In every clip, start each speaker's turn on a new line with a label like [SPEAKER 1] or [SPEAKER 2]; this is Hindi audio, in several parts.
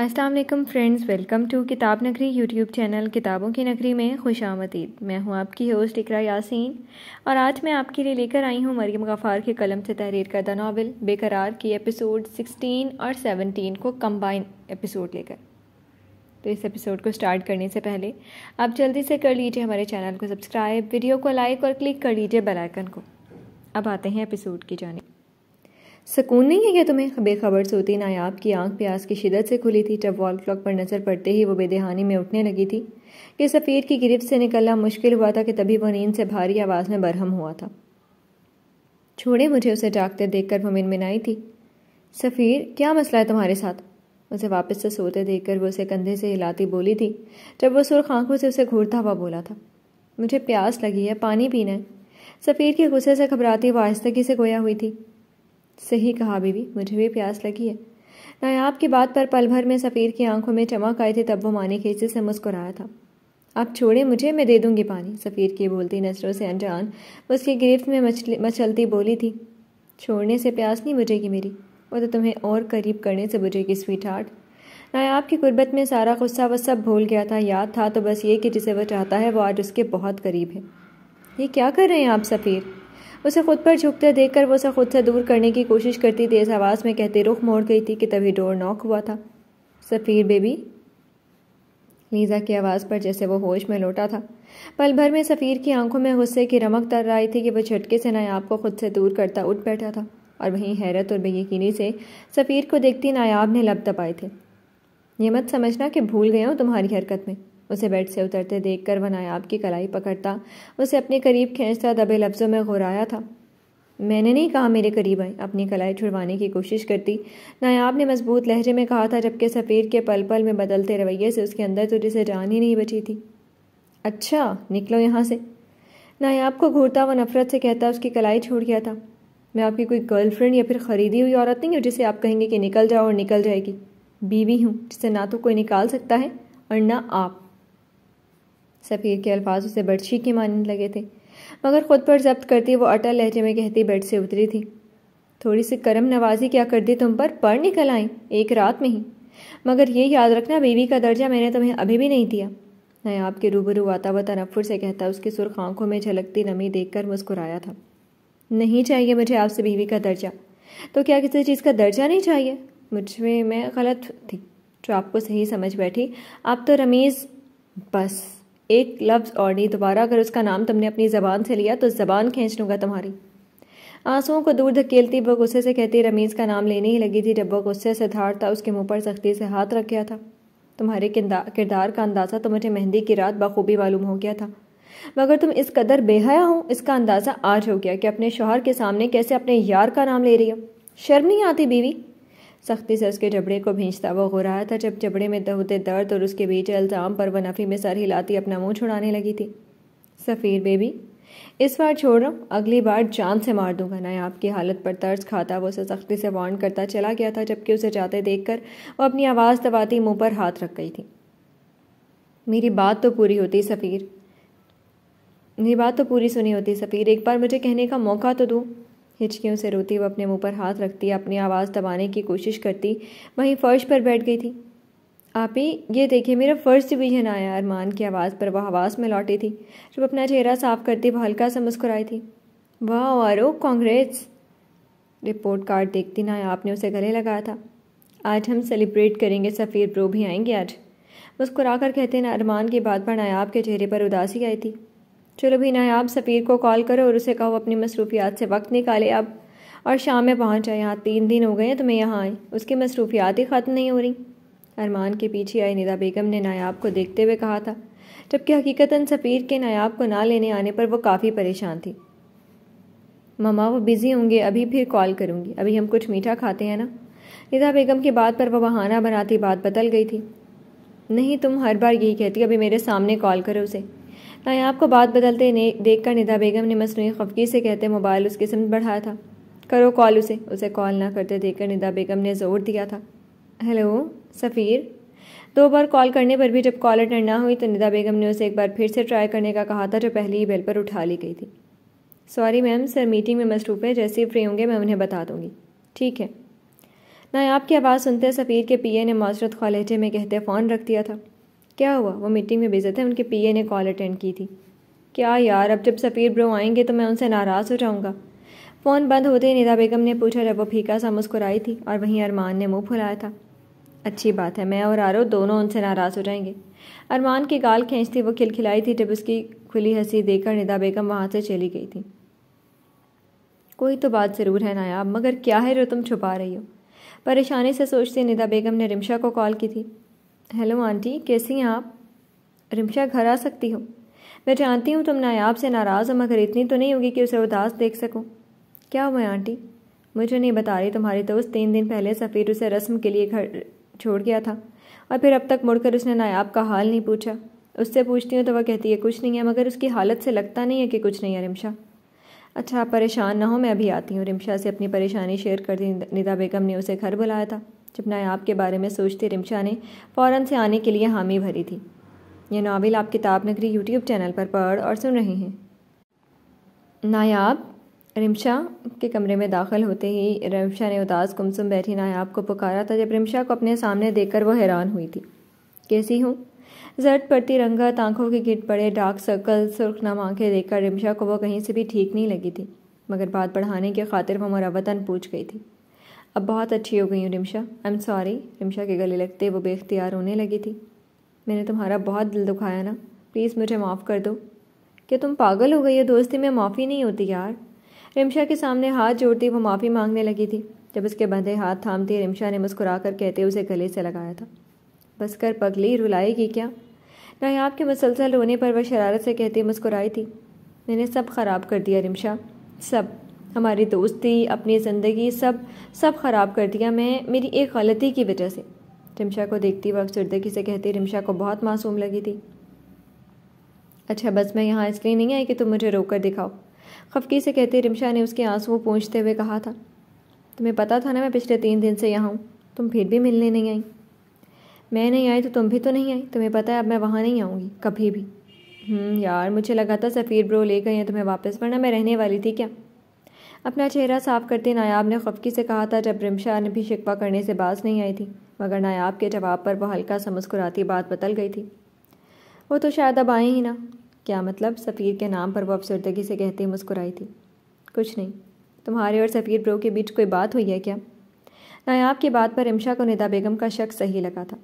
[SPEAKER 1] अस्सलाम वालेकुम फ्रेंड्स वेलकम टू किताब नगरी यूट्यूब चैनल किताबों की नगरी में खुश आमदीद मैं हूं आपकी होस्ट इकरा यासीन और आज मैं आपके लिए लेकर आई हूं मरियम गफ़ार के कलम से तहरीर करदा नावल बेकरार की एपिसोड 16 और 17 को कम्बाइन एपिसोड लेकर तो इस एपिसोड को स्टार्ट करने से पहले आप जल्दी से कर लीजिए हमारे चैनल को सब्सक्राइब वीडियो को लाइक और क्लिक कर लीजिए बेलाइकन को अब आते हैं एपिसोड की जानी सुकून नहीं है क्या तुम्हें बेखबर सोती नायाब की आंख प्यास की शिदत से खुली थी जब वॉल क्लॉक पर नज़र पड़ते ही वो बेदेहानी में उठने लगी थी कि सफ़ीर की गिरफ्त से निकलना मुश्किल हुआ था कि तभी वह नींद से भारी आवाज़ में बरहम हुआ था छोड़े मुझे उसे जागते देखकर वो मिनमिनाई थी सफ़ीर क्या मसला है तुम्हारे साथ उसे वापस से सोते देखकर वो उसे कंधे से हिलाती बोली थी जब वो सुरख आंखों से उसे घूरता हुआ बोला था मुझे प्यास लगी है पानी पीना है सफ़ीर के गुस्से से घबराती वास्तगी से गोया हुई थी सही कहा बीबी मुझे भी प्यास लगी है नायाब की बात पर पल भर में सफ़ीर की आंखों में चमक आए थे तब वो माने खेचे से मुस्कुराया था आप छोड़े मुझे मैं दे दूंगी पानी सफ़ीर की बोलती नजरों से अनजान उसकी गिरफ्त में मचलती बोली थी छोड़ने से प्यास नहीं बुझेगी मेरी वो तो तुम्हें और करीब करने से बुझेगी स्वीट हार्ट नायाब की गुर्बत में सारा गुस्सा वह सब भूल गया था याद था तो बस ये कि जिसे वह चाहता है वो आज उसके बहुत करीब है ये क्या कर रहे हैं आप सफ़ीर उसे खुद पर झुकते देखकर वो उसे खुद से दूर करने की कोशिश करती तेज आवाज़ में कहते रुख मोड़ गई थी कि तभी डोर नॉक हुआ था सफ़ीर बेबी लीज़ा की आवाज़ पर जैसे वो होश में लौटा था पल भर में सफ़ीर की आंखों में गुस्से की रमक तर रही थी कि वह झटके से नायाब को खुद से दूर करता उठ बैठा था और वहीं हैरत और बेयकीनी से सफ़ीर को देखती नायाब ने लब दबाए थे ये मत समझना कि भूल गया हूँ तुम्हारी हरकत में उसे बेड से उतरते देख कर वह नायाब की कलाई पकड़ता उसे अपने करीब खींचता दबे लफ्ज़ों में घुराया था मैंने नहीं कहा मेरे करीब आए अपनी कलाई छुड़वाने की कोशिश करती नायाब ने मजबूत लहजे में कहा था जबकि सफ़ीर के पल पल में बदलते रवैये से उसके अंदर तो जिसे जान ही नहीं बची थी अच्छा निकलो यहाँ से नायाब को घूरता व नफरत से कहता उसकी कलाई छोड़ गया था मैं आपकी कोई गर्लफ्रेंड या फिर ख़रीदी हुई औरत नहीं हूँ जिसे आप कहेंगे कि निकल जाओ और निकल जाएगी बीवी हूँ जिसे ना तो कोई निकाल सकता है और ना आप सफ़ीर के अल्फाज उसे बदशी की मानने लगे थे मगर खुद पर जब्त करती वो अटल लहजे में कहती बेड से उतरी थी थोड़ी सी करम नवाजी क्या कर दी तुम पर पढ़ निकल आई एक रात में ही मगर ये याद रखना बीवी का दर्जा मैंने तुम्हें अभी भी नहीं दिया मैं आपके रूबरू आता व तनफुर से कहता उसकी सुरख आंखों में झलकती नमी देखकर मुस्कुराया था नहीं चाहिए मुझे आपसे बीवी का दर्जा तो क्या किसी चीज़ का दर्जा नहीं चाहिए मुझ में मैं गलत थी जो आपको सही समझ बैठी आप तो रमीज़ बस एक लफ्ज़ और नहीं दोबारा अगर उसका नाम तुमने अपनी ज़बान से लिया तो ज़बान खींच लूँगा तुम्हारी आंसुओं को दूर धकेलती वह गुस्से से कहती रमीज़ का नाम लेने ही लगी थी जब वह गुस्से से धार था उसके मुंह पर सख्ती से हाथ रख गया था तुम्हारे किरदार का अंदाज़ा तो मुझे मेहंदी की रात बखूबी मालूम हो गया था मगर तुम इस कदर बेहया हो इसका अंदाज़ा आज हो गया कि अपने शोहर के सामने कैसे अपने यार का नाम ले रही हो शर्म नहीं आती बीवी सख्ती से उसके जबड़े को भींचता वो हो रहा था जब जबड़े में दहते दर्द और उसके बेटे अल्जाम पर वह नफ़ी में सर हिलाती अपना मुंह छुड़ाने लगी थी सफ़ीर बेबी इस बार छोड़ रहा हूँ अगली बार जान से मार दूंगा नाया आपकी हालत पर तर्ज खाता वो उसे सख्ती से वार्न करता चला गया था जबकि उसे जाते कर वो अपनी आवाज़ दबाती मुँह पर हाथ रख गई थी मेरी बात तो पूरी होती सफ़ीर मेरी बात तो पूरी सुनी होती सफ़ीर एक बार मुझे कहने का मौका तो दूँ हिचकियों से रोती वह अपने मुंह पर हाथ रखती अपनी आवाज़ दबाने की कोशिश करती वहीं फ़र्श पर बैठ गई थी आप ही ये देखिए मेरा फ़र्श डिवीजन आया अरमान की आवाज़ पर वह आवास में लौटी थी जब अपना चेहरा साफ करती वह हल्का सा मुस्कुराई थी वाह आरो कांग्रेस रिपोर्ट कार्ड देखती ना आपने उसे गले लगाया था आज हम सेलिब्रेट करेंगे सफ़ीर ब्रो भी आएंगे आज मुस्कुरा कर कहते ना अरमान की बात पर नायाब के चेहरे पर उदासी आई थी चलो भी नायाब सफ़ीर को कॉल करो और उसे कहो अपनी मसरूफियात से वक्त निकाले अब और शाम में जाए यहाँ तीन दिन हो गए हैं तुम्हें तो यहाँ आए उसकी मसरूफियात ही ख़त्म नहीं हो रही अरमान के पीछे आई निदा बेगम ने नायाब को देखते हुए कहा था जबकि हकीकता सफ़ीर के नायाब को ना लेने आने पर वो काफ़ी परेशान थी ममा वो बिज़ी होंगे अभी फिर कॉल करूँगी अभी हम कुछ मीठा खाते हैं ना निदा बेगम की बात पर वह बहाना बनाती बात बदल गई थी नहीं तुम हर बार यही कहती अभी मेरे सामने कॉल करो उसे नायाब को बात बदलते देख कर निदा बेगम ने मसनू खफकी से कहते मोबाइल उसकी समत बढ़ाया था करो कॉल उसे उसे कॉल ना करते देखकर निदा बेगम ने जोर दिया था हेलो सफ़ीर दो बार कॉल करने पर भी जब कॉल अटेंड ना हुई तो निदा बेगम ने उसे एक बार फिर से ट्राई करने का कहा था जो पहली ही बेल पर उठा ली गई थी सॉरी मैम सर मीटिंग में मसरूफ़ है जैसे ही फ्री होंगे मैं उन्हें बता दूंगी ठीक है नायाब की आवाज़ सुनते सफ़ीर के पीए ने माशरत खा में कहते फ़ोन रख दिया था क्या हुआ वो मीटिंग में बिजी थे उनके पीए ने कॉल अटेंड की थी क्या यार अब जब सफ़ीर ब्रो आएंगे तो मैं उनसे नाराज़ हो जाऊँगा फ़ोन बंद होते ही निधा बेगम ने पूछा जब वो फीका सा मुस्कुराई थी और वहीं अरमान ने मुँह फुलाया था अच्छी बात है मैं और आरो दोनों उनसे नाराज़ हो जाएंगे अरमान की गाल खींचती वो खिलखिलाई थी जब उसकी खुली हंसी देखकर निधा बेगम वहाँ से चली गई थी कोई तो बात ज़रूर है नायाब मगर क्या है जो तुम छुपा रही हो परेशानी से सोचती निधा बेगम ने रिमशा को कॉल की थी हेलो आंटी कैसी हैं आप रिमशा घर आ सकती हो मैं जानती हूँ तुम नायाब से नाराज़ हो मगर इतनी तो नहीं होगी कि उसे उदास देख सकूँ क्या हुआ आंटी मुझे नहीं बता रही तुम्हारी दोस्त तीन दिन पहले सफ़ीर उसे रस्म के लिए घर छोड़ गया था और फिर अब तक मुड़कर उसने नायाब का हाल नहीं पूछा उससे पूछती हूँ तो वह कहती है कुछ नहीं है मगर उसकी हालत से लगता नहीं है कि कुछ नहीं है रिमशा अच्छा आप परेशान ना हो मैं अभी आती हूँ रिमशा से अपनी परेशानी शेयर कर दी निदा बेगम ने उसे घर बुलाया था जब नायाब के बारे में सोचते रिमशा ने फ़ौरन से आने के लिए हामी भरी थी यह नावल आप किताब नगरी यूट्यूब चैनल पर पढ़ और सुन रहे हैं नायाब रिमशा के कमरे में दाखिल होते ही रिमशा ने उदास कुमसुम बैठी नायाब को पुकारा था जब रिमशा को अपने सामने देखकर वो हैरान हुई थी कैसी हूँ जर्द पड़ती रंगत आंखों के गिट पड़े डार्क सर्कल सुर्ख नम आँखें देखकर रिमशा को वो कहीं से भी ठीक नहीं लगी थी मगर बात बढ़ाने के खातिर वो मुरवतन पूछ गई थी अब बहुत अच्छी हो गई हूँ Rimsha I am sorry Rimsha के गले लगते वो बेख्तियार होने लगी थी मैंने तुम्हारा बहुत दिल दुखाया ना प्लीज़ मुझे माफ़ कर दो क्या तुम पागल हो गई हो दोस्ती में माफ़ी नहीं होती यार रिमशा के सामने हाथ जोड़ती वो माफ़ी मांगने लगी थी जब उसके बंधे हाथ थामती रिमशा ने मुस्कुरा कर कहते उसे गले से लगाया था बस कर पगली रुलाएगी क्या नायाब के मुसलसल रोने पर वह शरारत से कहती मुस्कुराई थी मैंने सब ख़राब कर दिया रिमशा सब हमारी दोस्ती अपनी ज़िंदगी सब सब ख़राब कर दिया मैं मेरी एक गलती की वजह से रिमशा को देखती वक्त सुरदगी से कहती रिमशा को बहुत मासूम लगी थी अच्छा बस मैं यहाँ इसलिए नहीं आई कि तुम मुझे रोक कर दिखाओ खफकी से कहती रिमशा ने उसके आंसू पूछते हुए कहा था तुम्हें पता था ना मैं पिछले तीन दिन से यहाँ हूँ तुम फिर भी मिलने नहीं आई मैं नहीं आई तो तुम भी तो नहीं आई तुम्हें पता है अब मैं वहाँ नहीं आऊँगी कभी भी हम्म, यार मुझे लगा था सफ़ीर ब्रो ले गए हैं तुम्हें वापस वरना मैं रहने वाली थी क्या अपना चेहरा साफ करते नायाब ने खफकी से कहा था जब रिमशा ने भी शिकवा करने से बाज नहीं आई थी मगर नायाब के जवाब पर वह हल्का सा मुस्कुराती बात बदल गई थी वो तो शायद अब आए ही ना क्या मतलब सफ़ीर के नाम पर वह अफसरदगी से कहते मुस्कुराई थी कुछ नहीं तुम्हारे और सफ़ीर ब्रो के बीच कोई बात हुई है क्या नायाब की बात पर रिमशा को निदा बेगम का शक सही लगा था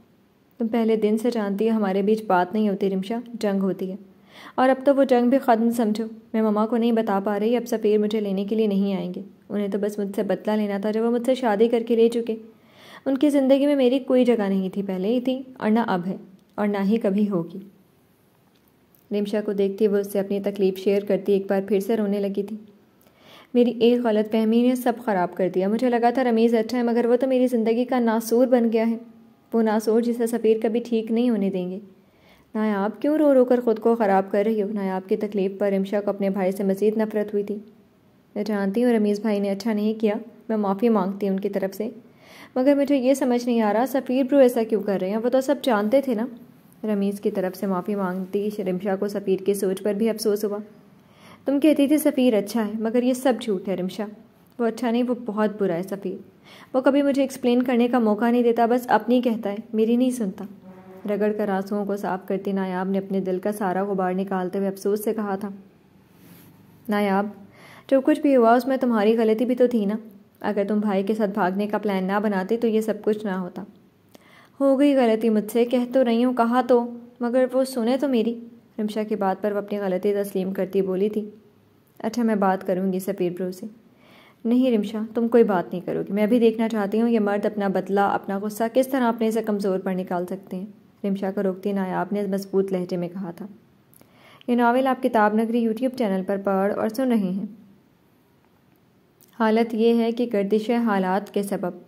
[SPEAKER 1] तुम पहले दिन से जानती हो हमारे बीच बात नहीं होती रिमशा जंग होती है और अब तो वो जंग भी ख़त्म समझो मैं ममा को नहीं बता पा रही अब सफ़ेर मुझे लेने के लिए नहीं आएंगे उन्हें तो बस मुझसे बदला लेना था जब वो मुझसे शादी करके ले चुके उनकी ज़िंदगी में मेरी कोई जगह नहीं थी पहले ही थी और ना अब है और ना ही कभी होगी रिमशा को देखती वो उससे अपनी तकलीफ़ शेयर करती एक बार फिर से रोने लगी थी मेरी एक गलत फहमी ने सब ख़राब कर दिया मुझे लगा था रमीज़ अच्छा है मगर वो तो मेरी ज़िंदगी का नासूर बन गया है वो नासूर जिसे सफ़ीर कभी ठीक नहीं होने देंगे नायाब क्यों रो रो कर ख़ुद को ख़राब कर रही हो नायाब की तकलीफ़ पर इमशा को अपने भाई से मज़ीद नफ़रत हुई थी मैं जानती हूँ रमीज़ भाई ने अच्छा नहीं किया मैं माफ़ी मांगती हूँ उनकी तरफ से मगर मुझे ये समझ नहीं आ रहा सफ़ीर ब्रो ऐसा क्यों कर रहे हैं वो तो सब जानते थे ना रमीज़ की तरफ से माफ़ी मांगती रिमशा को सफ़ीर की सोच पर भी अफसोस हुआ तुम कहती थी सफ़ीर अच्छा है मगर ये सब झूठ है रिमशा वो अच्छा नहीं वो बहुत बुरा है सफ़ीर वो कभी मुझे एक्सप्लेन करने का मौका नहीं देता बस अपनी कहता है मेरी नहीं सुनता रगड़ कर आंसुओं को साफ करती नायाब ने अपने दिल का सारा गुबार निकालते हुए अफसोस से कहा था नायाब जो कुछ भी हुआ उसमें तुम्हारी गलती भी तो थी ना अगर तुम भाई के साथ भागने का प्लान ना बनाते तो ये सब कुछ ना होता हो गई गलती मुझसे कह तो रही हूँ कहा तो मगर वो सुने तो मेरी रिमशा की बात पर वह अपनी गलती तस्लीम करती बोली थी अच्छा मैं बात करूँगी सफ़ीर ब्रो से नहीं रिमशा तुम कोई बात नहीं करोगी मैं भी देखना चाहती हूँ ये मर्द अपना बदला अपना गुस्सा किस तरह अपने से कमज़ोर पर निकाल सकते हैं रिमशा को रोकते नायाब ने मजबूत लहजे में कहा था ये नावल आप किताब नगरी यूट्यूब चैनल पर पढ़ और सुन रहे हैं हालत यह है कि गर्दिश हालात के सबब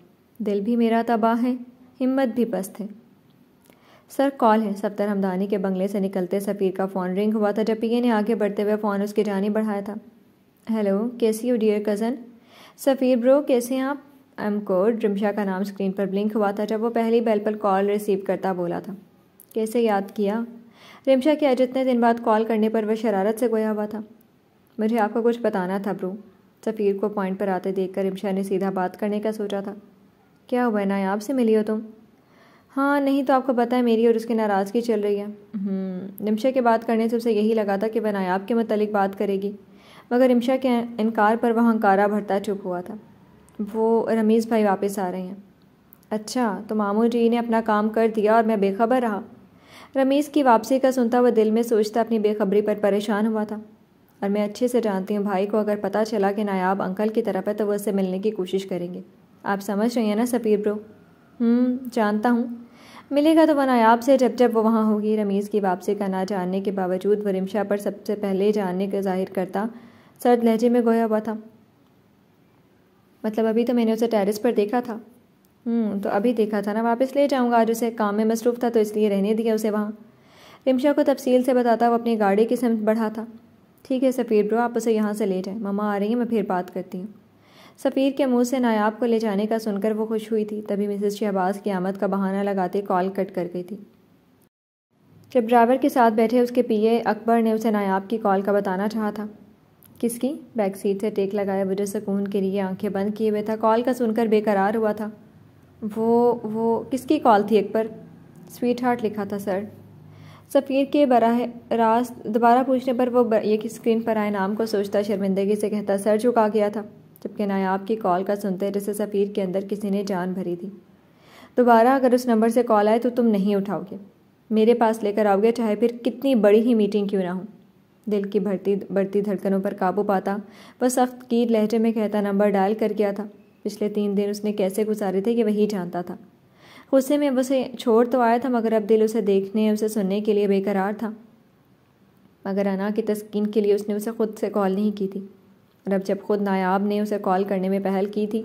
[SPEAKER 1] दिल भी मेरा तबाह है हिम्मत भी पस्त है सर कॉल है सफ्तर हमदानी के बंगले से निकलते सफ़ीर का फ़ोन रिंग हुआ था जब पी ने आगे बढ़ते हुए फ़ोन उसकी जानी बढ़ाया था हेलो कैसी हो डियर कज़न सफ़ीर ब्रो कैसे हैं आप एम कोड रिमशा का नाम स्क्रीन पर ब्लिंक हुआ था जब वो पहली बेल पर कॉल रिसीव करता बोला था कैसे याद किया रिमशा के आज इतने दिन बाद कॉल करने पर वह शरारत से गोया हुआ था मुझे आपको कुछ बताना था ब्रो सफ़ीर को पॉइंट पर आते देखकर रिमशा ने सीधा बात करने का सोचा था क्या हुआ नायाब से मिली हो तुम हाँ नहीं तो आपको पता है मेरी और उसकी नाराज़गी चल रही है हम्म, रिमशा के बात करने से उसे यही लगा था कि वह नायाब के मतलब बात करेगी मगर रिमशा के इनकार पर वह हंकारा भरता चुप हुआ था वो रमीज़ भाई वापस आ रहे हैं अच्छा तो मामू जी ने अपना काम कर दिया और मैं बेखबर रहा रमीज़ की वापसी का सुनता हुआ दिल में सोचता अपनी बेखबरी पर परेशान हुआ था और मैं अच्छे से जानती हूँ भाई को अगर पता चला कि नायाब अंकल की तरफ है तो वह उससे मिलने की कोशिश करेंगे आप समझ रही हैं ना सपीर ब्रो हम्म, जानता हूँ मिलेगा तो वह नायाब से जब जब वो वहाँ होगी रमीज़ की वापसी का ना जानने के बावजूद वो रिमशा पर सबसे पहले जानने का जाहिर करता सर्द लहजे में गोया हुआ था मतलब अभी तो मैंने उसे टेरिस पर देखा था हम्म, तो अभी देखा था ना वापस ले जाऊँगा आज उसे काम में मसरूफ़ था तो इसलिए रहने दिया उसे वहाँ रिमशा को तफसील से बताता वो अपनी गाड़ी की समत बढ़ा था ठीक है सफ़ीर ब्रो आप उसे यहाँ से ले जाएं ममा आ रही हैं मैं फिर बात करती हूँ सफ़ीर के मुंह से नायाब को ले जाने का सुनकर वो खुश हुई थी तभी मिसेस शहबाज की आमद का बहाना लगाते कॉल कट कर गई थी जब ड्राइवर के साथ बैठे उसके पीए अकबर ने उसे नायाब की कॉल का बताना चाहा था किसकी बैक सीट से टेक लगाए वजह सुकून के लिए आंखें बंद किए हुए था कॉल का सुनकर बेकरार हुआ था वो वो किसकी कॉल थी एक पर स्वीट हार्ट लिखा था सर सफ़ीर के बराह रास्त दोबारा पूछने पर वो ये कि स्क्रीन पर आए नाम को सोचता शर्मिंदगी से कहता सर झुका गया था जबकि नायाब की कॉल का सुनते जैसे सफ़ीर के अंदर किसी ने जान भरी थी दोबारा अगर उस नंबर से कॉल आए तो तुम नहीं उठाओगे मेरे पास लेकर आओगे चाहे फिर कितनी बड़ी ही मीटिंग क्यों ना हो दिल की भरती बढ़ती धड़कनों पर काबू पाता वह सख्त की लहजे में कहता नंबर डायल कर गया था पिछले तीन दिन उसने कैसे गुजारे थे ये वही जानता था गुस्से में अब उसे छोड़ तो आया था मगर अब दिल उसे देखने उसे सुनने के लिए बेकरार था मगर अना की तस्किन के लिए उसने उसे ख़ुद से कॉल नहीं की थी और अब जब खुद नायाब ने उसे कॉल करने में पहल की थी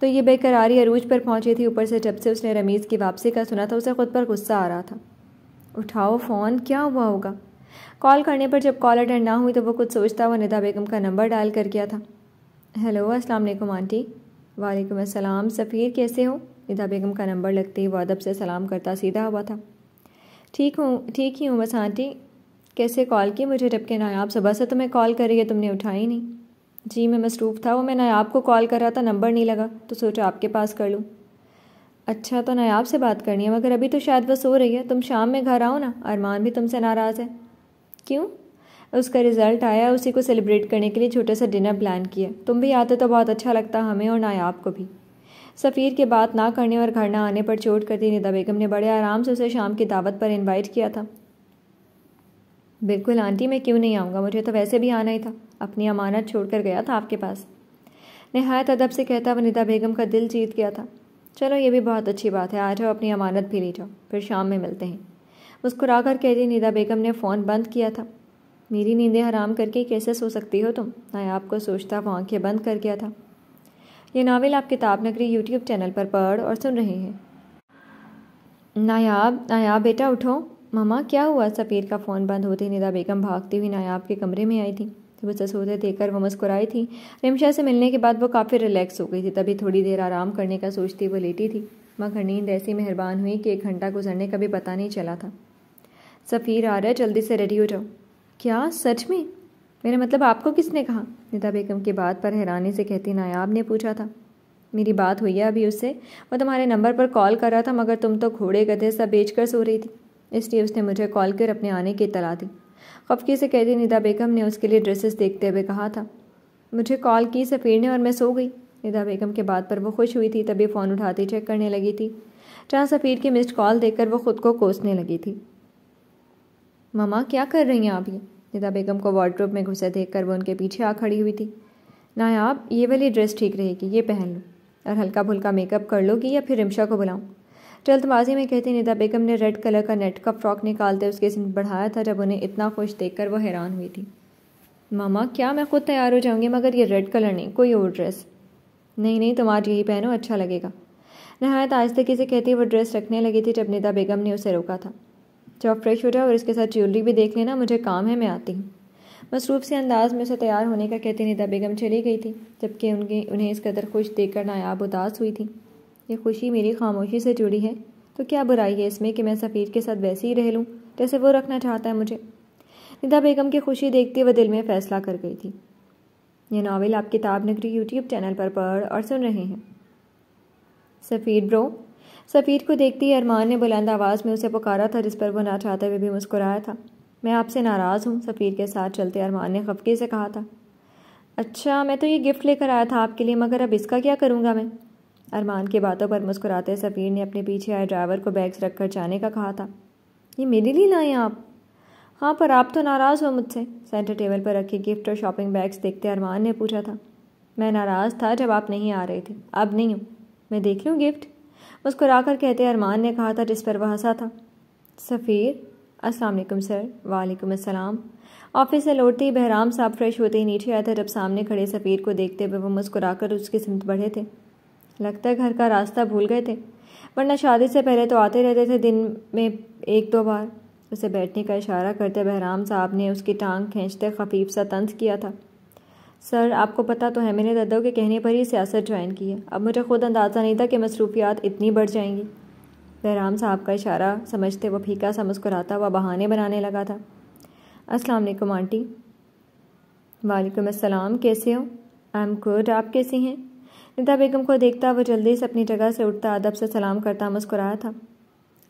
[SPEAKER 1] तो ये बेकरारी अरूज पर पहुंची थी ऊपर से जब से उसने रमीज़ की वापसी का सुना था उसे खुद पर गुस्सा आ रहा था उठाओ फ़ोन क्या हुआ होगा कॉल करने पर जब कॉल अटेंड ना हुई तो वो कुछ सोचता हुआ निदा बेगम का नंबर डायल कर गया था हेलो अस्सलाम वालेकुम आंटी वालेकुम अस्सलाम सफ़ीर कैसे हो निधा बेगम का नंबर लगते ही वो अदब से सलाम करता सीधा हुआ था ठीक हूँ ठीक ही हूँ बस आंटी कैसे कॉल की मुझे जबकि नायाब सुबह से तुम्हें कॉल करी है तुमने उठाई नहीं जी मैं मसरूफ़ था वो मैं नायाब को कॉल कर रहा था नंबर नहीं लगा तो सोचा आपके पास कर लूँ अच्छा तो नायाब से बात करनी है मगर अभी तो शायद बस सो रही है तुम शाम में घर आओ ना अरमान भी तुमसे नाराज़ है क्यों उसका रिज़ल्ट आया उसी को सेलिब्रेट करने के लिए छोटा सा डिनर प्लान किया तुम भी आते तो बहुत अच्छा लगता हमें और ना आपको भी सफ़ीर के बात ना करने और घर ना आने पर चोट करती निदा बेगम ने बड़े आराम से उसे शाम की दावत पर इनवाइट किया था बिल्कुल आंटी मैं क्यों नहीं आऊँगा मुझे तो वैसे भी आना ही था अपनी अमानत छोड़कर गया था आपके पास नहायत अदब से कहता वह निदा बेगम का दिल जीत गया था चलो ये भी बहुत अच्छी बात है आ जाओ अपनी अमानत भी ले जाओ फिर शाम में मिलते हैं मुस्कुरा कर कह रही निदा बेगम ने फ़ोन बंद किया था मेरी नींदें हराम करके कैसे सो सकती हो तुम मैं आपको सोचता वो आंखें बंद कर गया था ये नावल आप किताब नगरी यूट्यूब चैनल पर पढ़ और सुन रहे हैं नायाब नायाब बेटा उठो मामा क्या हुआ सफ़ीर का फ़ोन बंद होते निदा बेगम भागती हुई नायाब के कमरे में आई थी जब तो उसे सोते देखकर वो मुस्कुराई थी रिमशा से मिलने के बाद वो काफ़ी रिलैक्स हो गई थी तभी थोड़ी देर आराम करने का सोचती वो लेटी थी मगर नींद ऐसी मेहरबान हुई कि एक घंटा गुजरने का भी पता नहीं चला था सफ़ीर आ रहा है जल्दी से रेडी हो जाओ क्या सच में मेरा मतलब आपको किसने कहा निदा बेगम की बात पर हैरानी से कहती नायाब ने पूछा था मेरी बात हुई है अभी उससे वो तुम्हारे नंबर पर कॉल कर रहा था मगर तुम तो घोड़े गधे सब बेच कर सो रही थी इसलिए उसने मुझे कॉल कर अपने आने की इतला दी खफकी से कहती निदा बेगम ने उसके लिए ड्रेसेस देखते हुए कहा था मुझे कॉल की सफ़ीर ने और मैं सो गई निदा बेगम के बात पर वो खुश हुई थी तभी फ़ोन उठाती चेक करने लगी थी जहाँ सफ़ीर की मिस्ड कॉल देखकर वो खुद को कोसने लगी थी ममा क्या कर रही हैं आप ये निदा बेगम को वार्ड्रोब में घुसे देख कर वो उनके पीछे आ खड़ी हुई थी नायाब ये वाली ड्रेस ठीक रहेगी ये पहन लो और हल्का भुल्का मेकअप कर लोगी या फिर रिमशा को बुलाऊँ जल्दबाजी में कहती निदा बेगम ने रेड कलर का नेट का फ्रॉक निकालते उसके सिंह बढ़ाया था जब उन्हें इतना खुश देख वो हैरान हुई थी मामा क्या मैं खुद तैयार हो जाऊँगी मगर ये रेड कलर नहीं कोई और ड्रेस नहीं नहीं तुम आज यही पहनो अच्छा लगेगा नहायत तक किसे कहती वो ड्रेस रखने लगी थी जब निदा बेगम ने उसे रोका था जब फ्रेश हो जाओ और इसके साथ ज्वेलरी भी देख लेना मुझे काम है मैं आती हूँ मसरूफ से अंदाज में उसे तैयार होने का कहते निदा बेगम चली गई थी जबकि उनकी उन्हें इस कदर खुश देखकर नायाब उदास हुई थी ये खुशी मेरी खामोशी से जुड़ी है तो क्या बुराई है इसमें कि मैं सफ़ीर के साथ वैसे ही रह लूँ जैसे वो रखना चाहता है मुझे निदा बेगम की खुशी देखते हुए दिल में फ़ैसला कर गई थी यह नावल आप किताब नगरी यूट्यूब चैनल पर पढ़ और सुन रहे हैं सफ़ीर ब्रो सफ़ीर को देखते ही अरमान ने बुलंद आवाज़ में उसे पुकारा था जिस पर वो ना चाहते हुए भी मुस्कुराया था मैं आपसे नाराज़ हूँ सफ़ीर के साथ चलते अरमान ने खफके से कहा था अच्छा मैं तो ये गिफ्ट लेकर आया था आपके लिए मगर अब इसका क्या करूँगा मैं अरमान की बातों पर मुस्कुराते सफ़ीर ने अपने पीछे आए ड्राइवर को बैग्स रख कर जाने का कहा था ये मेरे लिए लाएँ आप हाँ पर आप तो नाराज़ हो मुझसे सेंटर टेबल पर रखे गिफ्ट और शॉपिंग बैग्स देखते अरमान ने पूछा था मैं नाराज़ था जब आप नहीं आ रहे थे अब नहीं हूँ मैं देख लूँ गिफ्ट मुस्कुरा कर कहते अरमान ने कहा था जिस पर वह हंसा था सफ़ीर अस्सलाम सर वालेकुम अस्सलाम ऑफिस से लौटते ही बहराम साहब फ्रेश होते ही नीचे आए थे जब सामने खड़े सफ़ीर को देखते हुए वो मुस्कुराकर उसकी सिमत बढ़े थे लगता है घर का रास्ता भूल गए थे वरना शादी से पहले तो आते रहते थे दिन में एक दो बार उसे बैठने का इशारा करते बहराम साहब ने उसकी टांग खींचते खफीफ सा तंज किया था सर आपको पता तो है मैंने दद्दो के कहने पर ही सियासत ज्वाइन की है अब मुझे खुद अंदाज़ा नहीं था कि मसरूफियात इतनी बढ़ जाएंगी बहराम साहब का इशारा समझते वह फीका सा मुस्कुराता व बहाने बनाने लगा था अस्सलाम वालेकुम आंटी वालेकुम अस्सलाम कैसे हो आई एम गुड आप कैसी हैं निदा बेगम को देखता वह जल्दी से अपनी जगह से उठता अदब से सलाम करता मुस्कुराया था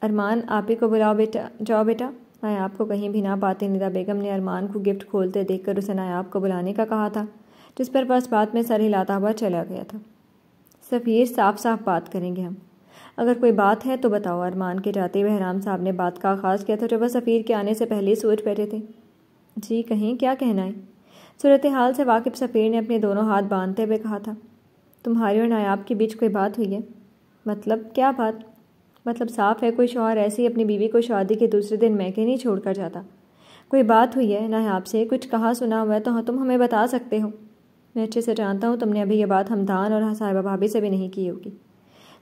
[SPEAKER 1] अरमान आप ही को बुलाओ बेटा जाओ बेटा नायाब को कहीं भी ना पाते निदा बेगम ने अरमान को गिफ्ट खोलते देखकर उसे नायाब को बुलाने का कहा था जिस पर बस बात में सर हिलाता हुआ चला गया था सफ़ीर साफ साफ बात करेंगे हम अगर कोई बात है तो बताओ अरमान के जाते बहराम साहब ने बात का आगाज़ किया था जब वह सफ़ीर के आने से पहले ही सोच बैठे थे जी कहीं क्या कहना है सूरत हाल से वाकिफ सफ़ीर ने अपने दोनों हाथ बांधते हुए कहा था तुम्हारी और नायाब के बीच कोई बात हुई है मतलब क्या बात मतलब साफ है कोई शोहर ऐसे ही अपनी बीवी को शादी के दूसरे दिन मैके नहीं छोड़ कर जाता कोई बात हुई है नायाब से कुछ कहा सुना हुआ है तो हाँ तुम हमें बता सकते हो मैं अच्छे से जानता हूँ तुमने अभी यह बात हमदान और साहिबा भाभी से भी नहीं की होगी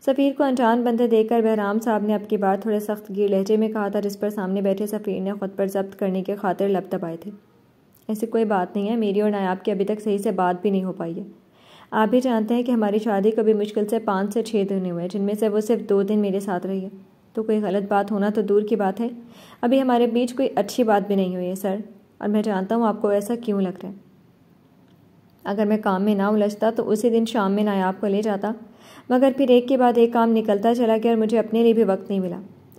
[SPEAKER 1] सफ़ीर को अनजान बंदे देखकर बहराम साहब ने आपकी बात थोड़े सख्त गिर लहजे में कहा था जिस पर सामने बैठे सफ़ीर ने खुद पर जब्त करने के खातिर लब दबाए थे ऐसी कोई बात नहीं है मेरी और नायाब की अभी तक सही से बात भी नहीं हो पाई है आप भी जानते हैं कि हमारी शादी कभी मुश्किल से पाँच से छः दिन हुए जिनमें से वो सिर्फ दो दिन मेरे साथ रही है तो कोई गलत बात होना तो दूर की बात है अभी हमारे बीच कोई अच्छी बात भी नहीं हुई है सर और मैं जानता हूँ आपको ऐसा क्यों लग रहा है अगर मैं काम में ना उलझता तो उसी दिन शाम में नायाब को ले जाता मगर फिर एक के बाद एक काम निकलता चला गया और मुझे अपने लिए भी वक्त नहीं मिला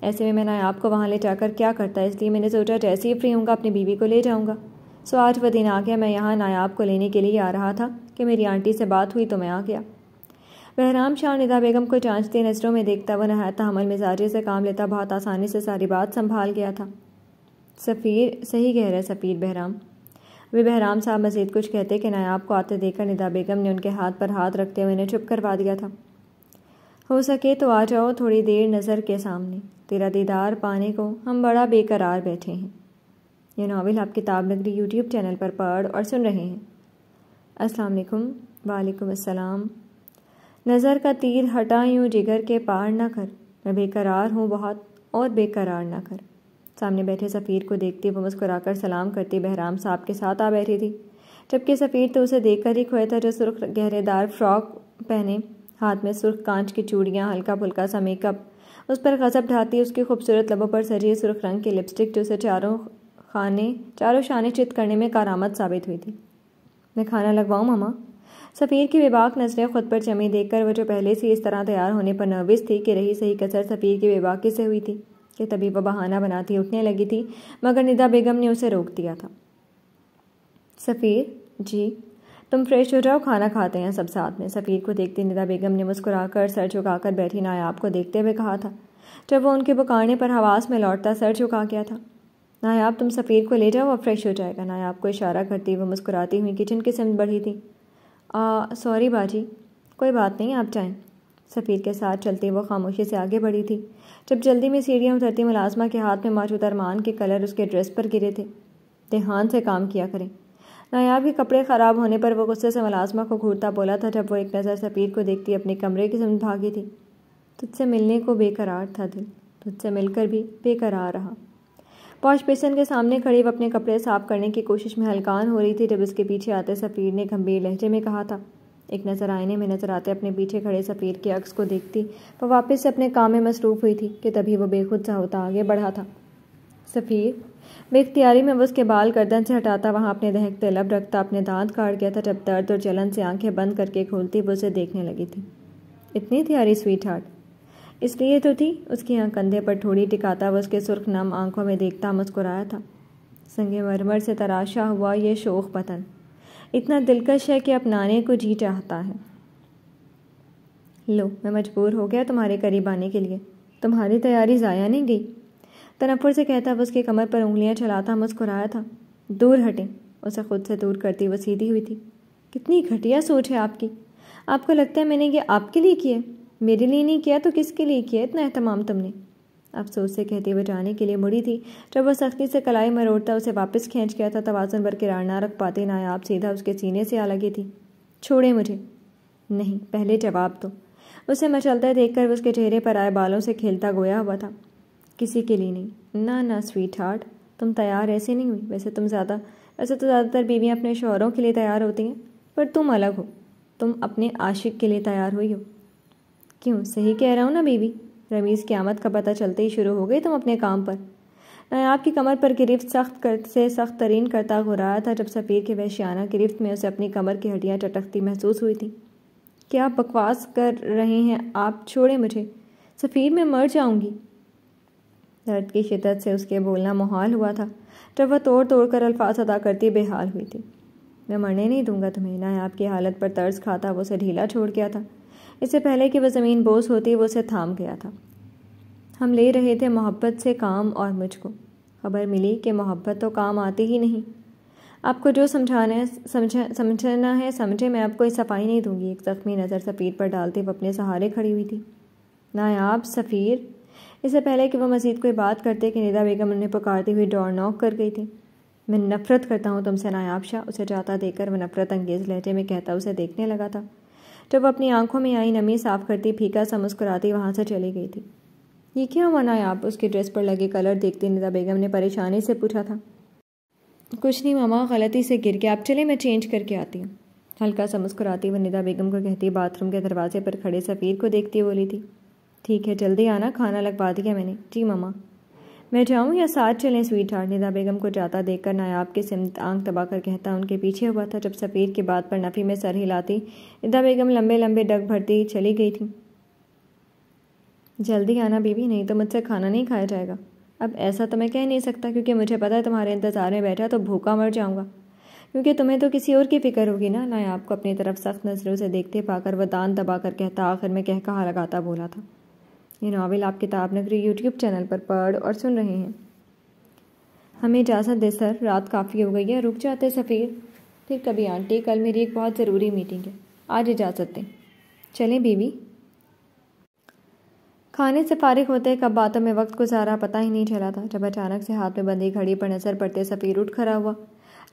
[SPEAKER 1] ऐसे में मैं नायाब को वहाँ ले जाकर क्या करता इसलिए मैंने सोचा जैसे ही फ्री होऊंगा अपनी बीवी को ले जाऊँगा सो आज वह दिन आ गया मैं यहाँ नायाब को लेने के लिए आ रहा था कि मेरी आंटी से बात हुई तो मैं आ गया बहराम शाह निदा बेगम को जाँचती नज़रों में देखता वह नहायत हमल मिजाजे से काम लेता बहुत आसानी से सारी बात संभाल गया था सफ़ीर सही कह रहा है सफ़ीर बहराम वे बहराम साहब मजीद कुछ कहते कि नायाब को आते देखकर निदा बेगम ने उनके हाथ पर हाथ रखते हुए उन्हें चुप करवा दिया था हो सके तो आ जाओ थोड़ी देर नज़र के सामने तेरा दीदार पाने को हम बड़ा बेकरार बैठे हैं यह नावल आप किताब नगरी यूट्यूब चैनल पर पढ़ और सुन रहे हैं अस्सलाम वालेकुम वालेकुम नज़र का तीर हटा यूँ जिगर के पार ना कर मैं बेकरार हूँ बहुत और बेकरार ना कर सामने बैठे सफ़ीर को देखती वो मुस्कुराकर सलाम करती बहराम साहब के साथ आ बैठी थी जबकि सफ़ीर तो उसे देखकर ही खोया था जो सुर्ख गहरेदार फ्रॉक पहने हाथ में सुर्ख कांच की चूड़ियाँ हल्का फुल्का सा मेकअप उस पर गजब ढाती उसकी खूबसूरत लबों पर सजी सुर्ख रंग की लिपस्टिक जो उसे चारों खाने चारों शाने चित करने में कारामद साबित हुई थी मैं खाना लगवाऊँ मामा सफ़ीर की बेबाक नज़रें खुद पर जमी देखकर वह जो पहले से इस तरह तैयार होने पर नर्विस थी कि रही सही कसर सफ़ीर की बेबाकी से हुई थी कि तभी वह बहाना बनाती उठने लगी थी मगर निदा बेगम ने उसे रोक दिया था सफ़ीर जी तुम फ्रेश हो जाओ खाना खाते हैं सब साथ में सफ़ीर को देखते निदा बेगम ने मुस्कुराकर सर झुकाकर बैठी नायाब को देखते हुए कहा था जब वो उनके बुकाने पर हवास में लौटता सर झुका गया था नायाब तुम सफ़ीर को ले जाओ और फ्रेश हो जाएगा नायाब को इशारा करती वह मुस्कुराती हुई किचन की सिमत बढ़ी थी सॉरी बाजी कोई बात नहीं आप जाएँ सफ़ीर के साथ चलते वो खामोशी से आगे बढ़ी थी जब जल्दी में सीढ़ियाँ उतरती मुलाजमा के हाथ में मौजूद अरमान के कलर उसके ड्रेस पर गिरे थे देहान से काम किया करें नायाब के कपड़े ख़राब होने पर वो गुस्से से मुलाजमा को घूरता बोला था जब वो एक नज़र सपीर को देखती अपने कमरे की समझ भागी थी तुझसे मिलने को बेकरार था दिल तुझसे मिलकर भी बेकरार रहा वॉश बेसन के सामने खड़ी वह अपने कपड़े साफ करने की कोशिश में हलकान हो रही थी जब उसके पीछे आते सफीर ने गंभीर लहजे में कहा था एक नज़र आईने में नजर आते अपने पीछे खड़े सफ़ीर के अक्स को देखती वह वापस से अपने काम में मसरूफ़ हुई थी कि तभी वो बेखुद सा होता आगे बढ़ा था सफ़ीर बेख्तियारी में वो उसके बाल गर्दन से हटाता वहाँ अपने दहकते लब रखता अपने दांत काट गया था जब दर्द और जलन से आंखें बंद करके खोलती वो उसे देखने लगी थी इतनी थी स्वीट हार्ट इसलिए तो थी उसकी यहाँ कंधे पर थोड़ी टिकाता वह उसके सुर्ख नम आंखों में देखता मुस्कुराया था संगे मरमर से तराशा हुआ ये शोक पतन इतना दिलकश है कि अपनाने को जी चाहता है लो मैं मजबूर हो गया तुम्हारे करीब आने के लिए तुम्हारी तैयारी ज़ाया नहीं गई तनफुर से कहता हुआ उसके कमर पर उंगलियां चलाता मुस्कुराया था दूर हटें उसे खुद से दूर करती वह सीधी हुई थी कितनी घटिया सोच है आपकी आपको लगता है मैंने ये आपके लिए किया मेरे लिए नहीं किया तो किसके लिए किया इतना अहतमाम तुमने अफसोस से कहते हुए जाने के लिए मुड़ी थी जब वह सख्ती से कलाई मरोड़ता उसे वापस खींच गया था भर बरकरार ना रख पाते नायाब सीधा उसके सीने से आ लगी थी छोड़े मुझे नहीं पहले जवाब दो उसे मचलता देख कर उसके चेहरे पर आए बालों से खेलता गोया हुआ था किसी के लिए नहीं ना ना स्वीट हार्ट तुम तैयार ऐसे नहीं हुई वैसे तुम ज़्यादा वैसे तो ज़्यादातर बीवियाँ अपने शोहरों के लिए तैयार होती हैं पर तुम अलग हो तुम अपने आशिक के लिए तैयार हुई हो क्यों सही कह रहा हूँ ना बीवी रमीज़ की आमद का पता चलते ही शुरू हो गई तुम अपने काम पर नायाब की कमर पर गिरफ्त सख्त कर से सख्त तरीन करता हो रहा था जब सफ़ीर के वहशियाना गिरफ्त में उसे अपनी कमर की हड्डियाँ चटकती महसूस हुई थी क्या आप बकवास कर रहे हैं आप छोड़ें मुझे सफ़ीर मैं मर जाऊँगी दर्द की शिदत से उसके बोलना मुहाल हुआ था जब वह तोड़ तोड़ कर अल्फाज अदा करती बेहाल हुई थी मैं मरने नहीं दूंगा तुम्हें नायाब की हालत पर तर्ज खाता वो उसे ढीला छोड़ गया था इससे पहले कि वह ज़मीन बोस होती वो उसे थाम गया था हम ले रहे थे मोहब्बत से काम और मुझको खबर मिली कि मोहब्बत तो काम आती ही नहीं आपको जो समझाना समझ समझना है समझे मैं आपको सफाई नहीं दूंगी एक ज़ख्मी नज़र सफ़ीर पर डालते हुए अपने सहारे खड़ी हुई थी नायाब सफ़ीर इससे पहले कि वह मजीद कोई बात करते कि निदा बेगम उन्हें पुकारती हुई डोर नॉक कर गई थी मैं नफ़रत करता हूँ तुमसे नायाब शाह उसे जाता कर वह नफ़रत अंगेज़ लहजे में कहता उसे देखने लगा था जब वह अपनी आंखों में आई नमी साफ करती फीका सा मुस्कुराती वहाँ से चली गई थी ये क्या हुआ आप उसके ड्रेस पर लगे कलर देखते निदा बेगम ने परेशानी से पूछा था कुछ नहीं मामा गलती से गिर गया आप चले मैं चेंज करके आती हूँ हल्का सा मुस्कुराती वह निदा बेगम को कहती बाथरूम के दरवाजे पर खड़े सफ़ीर को देखती बोली थी ठीक है जल्दी आना खाना लगवा दिया मैंने जी मामा मैं जाऊँ या साथ चलें स्वीट हार्ट निदा बेगम को जाता देखकर नायाब के सिमत आंख दबा कर कहता उनके पीछे हुआ था जब सफ़ीर की बात पर नफ़ी में सर हिलाती निदा बेगम लंबे लंबे डग भरती चली गई थी जल्दी आना बीबी नहीं तो मुझसे खाना नहीं खाया जाएगा अब ऐसा तो मैं कह नहीं सकता क्योंकि मुझे पता है तुम्हारे इंतज़ार में बैठा तो भूखा मर जाऊँगा क्योंकि तुम्हें तो किसी और की फिक्र होगी ना नायाब को अपनी तरफ सख्त नज़रों से देखते पाकर वह दान दबाकर कहता आखिर में कह कहा लगाता बोला था ये नावल आप किताब नगरी यूट्यूब चैनल पर पढ़ और सुन रहे हैं हमें इजाज़त दे सर रात काफ़ी हो गई है रुक जाते सफ़ीर फिर कभी आंटी कल मेरी एक बहुत ज़रूरी मीटिंग है आज इजाज़त दें चलें बीवी खाने से फारिग होते कब बातों में वक्त गुजारा पता ही नहीं चला था जब अचानक से हाथ में बंधी घड़ी पर नज़र पड़ते सफ़ीर उठ खड़ा हुआ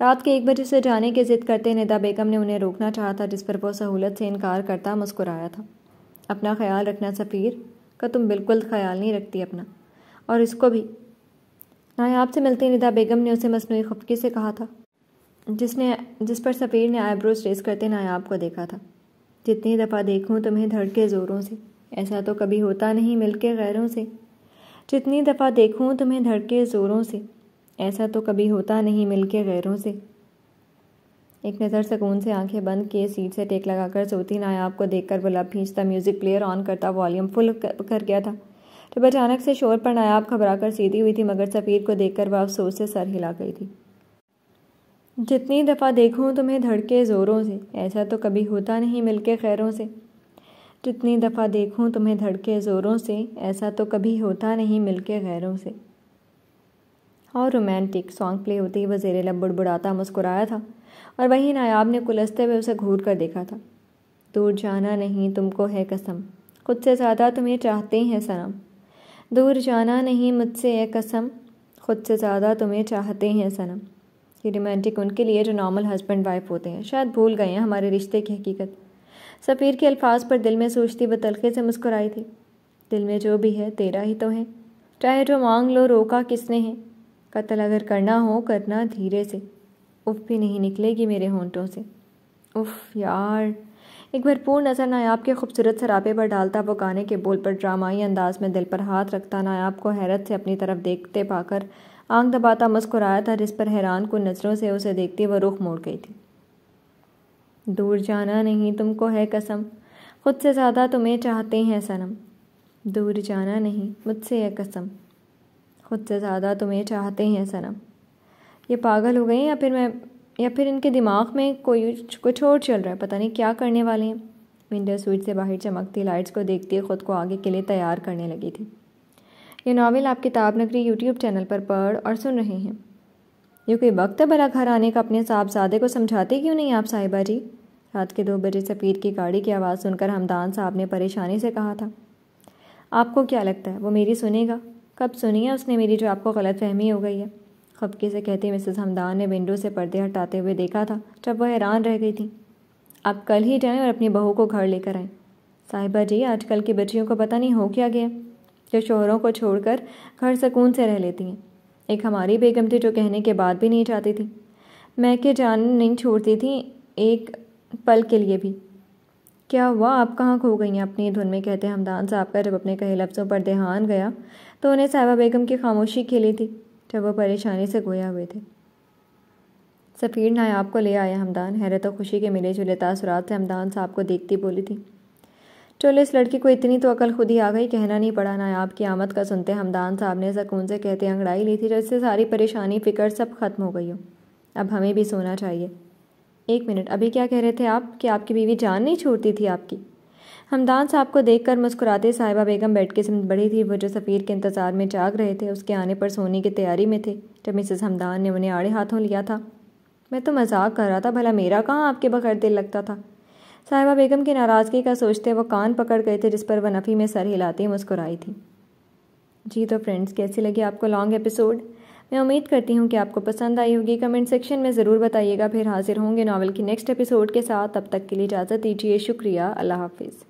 [SPEAKER 1] रात के एक बजे से जाने की जिद करते निदा बेगम ने उन्हें रोकना चाहा था जिस पर वो सहूलत से इनकार करता मुस्कुराया था अपना ख्याल रखना सफ़ीर का तुम बिल्कुल ख्याल नहीं रखती अपना और इसको भी नायाब से मिलती निदा बेगम ने उसे मसनू खफकी से कहा था जिसने जिस पर सफ़ीर ने आईब्रोज रेस करते नायाब को देखा था जितनी दफ़ा देखूं तुम्हें धड़के ज़ोरों से ऐसा तो कभी होता नहीं मिलके गैरों से जितनी दफ़ा देखूं तुम्हें धड़के ज़ोरों से ऐसा तो कभी होता नहीं मिलके गैरों से एक नज़र सुकून से आंखें बंद किए सीट से टेक लगाकर सोती नायाब को देखकर गुलाब भींचता म्यूज़िक प्लेयर ऑन करता वॉल्यूम फुल कर गया था तो अचानक से शोर पर नायाब घबरा कर सीधी हुई थी मगर सफ़ीर को देखकर वह अफसोस से सर हिला गई थी जितनी दफ़ा देखूं तुम्हें धड़के ज़ोरों से ऐसा तो कभी होता नहीं मिलके खैरों से जितनी दफ़ा देखूं तुम्हें धड़के ज़ोरों से ऐसा तो कभी होता नहीं मिलके खैरों से और रोमांटिक सॉन्ग प्ले होते ही वज़ेर लब बुड़बुड़ाता मुस्कुराया था और वहीं नायाब ने कुलस्ते हुए उसे घूर कर देखा था दूर जाना नहीं तुमको है कसम खुद से ज़्यादा तुम्हें चाहते हैं सनम दूर जाना नहीं मुझसे है कसम खुद से ज़्यादा तुम्हें चाहते हैं सनम ये रोमांटिक उनके लिए जो नॉर्मल हस्बैंड वाइफ होते हैं शायद भूल गए हैं हमारे रिश्ते की हकीकत सफ़ीर के अल्फाज पर दिल में सोचती तलखे से मुस्कुराई थी दिल में जो भी है तेरा ही तो है चाहे जो मांग लो रोका किसने है कत्ल अगर करना हो करना धीरे से उफ भी नहीं निकलेगी मेरे होंठों से उफ यार एक भरपूर नज़र नायाब के खूबसूरत सरापे पर डालता वो गाने के बोल पर ड्रामाई अंदाज में दिल पर हाथ रखता नायाब को हैरत से अपनी तरफ देखते पाकर आंख दबाता मुस्कुराया था जिस पर हैरान को नज़रों से उसे देखती वह रुख मोड़ गई थी दूर जाना नहीं तुमको है कसम खुद से ज़्यादा तुम्हें चाहते हैं सनम दूर जाना नहीं मुझसे है कसम खुद से ज़्यादा तुम्हें चाहते हैं सनम ये पागल हो गए हैं या फिर मैं या फिर इनके दिमाग में कोई कुछ और चल रहा है पता नहीं क्या करने वाले हैं विंडो स्विच से बाहर चमकती लाइट्स को देखती है ख़ुद को आगे के लिए तैयार करने लगी थी ये नावल आप किताब नगरी यूट्यूब चैनल पर पढ़ और सुन रहे हैं ये कोई वक्त भला घर आने का अपने साहबजादे को समझाते क्यों नहीं आप साहिबा जी रात के दो बजे सफ़ीर की गाड़ी की आवाज़ सुनकर हमदान साहब ने परेशानी से कहा था आपको क्या लगता है वो मेरी सुनेगा कब सुनी है उसने मेरी जो आपको गलत फहमी हो गई है खपके से कहते मिसेस हमदान ने विंडो से पर्दे हटाते हुए देखा था जब वह हैरान रह गई थी आप कल ही जाएं और अपनी बहू को घर लेकर आएं साहिबा जी आजकल की बच्चियों को पता नहीं हो क्या गया जो शोहरों को छोड़कर घर सुकून से रह लेती हैं एक हमारी बेगम थी जो कहने के बाद भी नहीं जाती थी मैं के जान नहीं छोड़ती थी एक पल के लिए भी क्या हुआ आप कहाँ खो गई हैं अपनी धुन में कहते हमदान साहब का जब अपने कहे लफ्ज़ों पर देहान गया तो उन्हें साहिबा बेगम की खामोशी खेली थी जब वह परेशानी से गोया हुए थे सफ़ीर नायाब को ले आया हमदान हैरत और खुशी के मिले जुले तासरात से हमदान साहब को देखती बोली थी चलो इस लड़की को इतनी तो अकल खुद ही आ गई कहना नहीं पड़ा नायाब की आमद का सुनते हमदान साहब ने सकून से कहते अंगड़ाई ली थी जिससे सारी परेशानी फ़िक्र सब खत्म हो गई हो अब हमें भी सोना चाहिए एक मिनट अभी क्या कह रहे थे आप कि आपकी बीवी जान नहीं छोड़ती थी आपकी हमदान साहब को देखकर मुस्कुराते साहिबा बेगम बेड के समझ बड़ी थी वो जो सफ़ीर के इंतज़ार में जाग रहे थे उसके आने पर सोने की तैयारी में थे जब मिसेस हमदान ने उन्हें आड़े हाथों लिया था मैं तो मजाक कर रहा था भला मेरा कहाँ आपके बगैर दिल लगता था साहिबा बेगम की नाराज़गी का सोचते वो कान पकड़ गए थे जिस पर वह नफ़ी में सर हिलाते मुस्कुराई थी जी तो फ्रेंड्स कैसी लगी आपको लॉन्ग एपिसोड मैं उम्मीद करती हूँ कि आपको पसंद आई होगी कमेंट सेक्शन में ज़रूर बताइएगा फिर हाजिर होंगे नावल की नेक्स्ट एपिसोड के साथ तब तक के लिए इजाज़त दीजिए शुक्रिया अल्लाह हाफिज़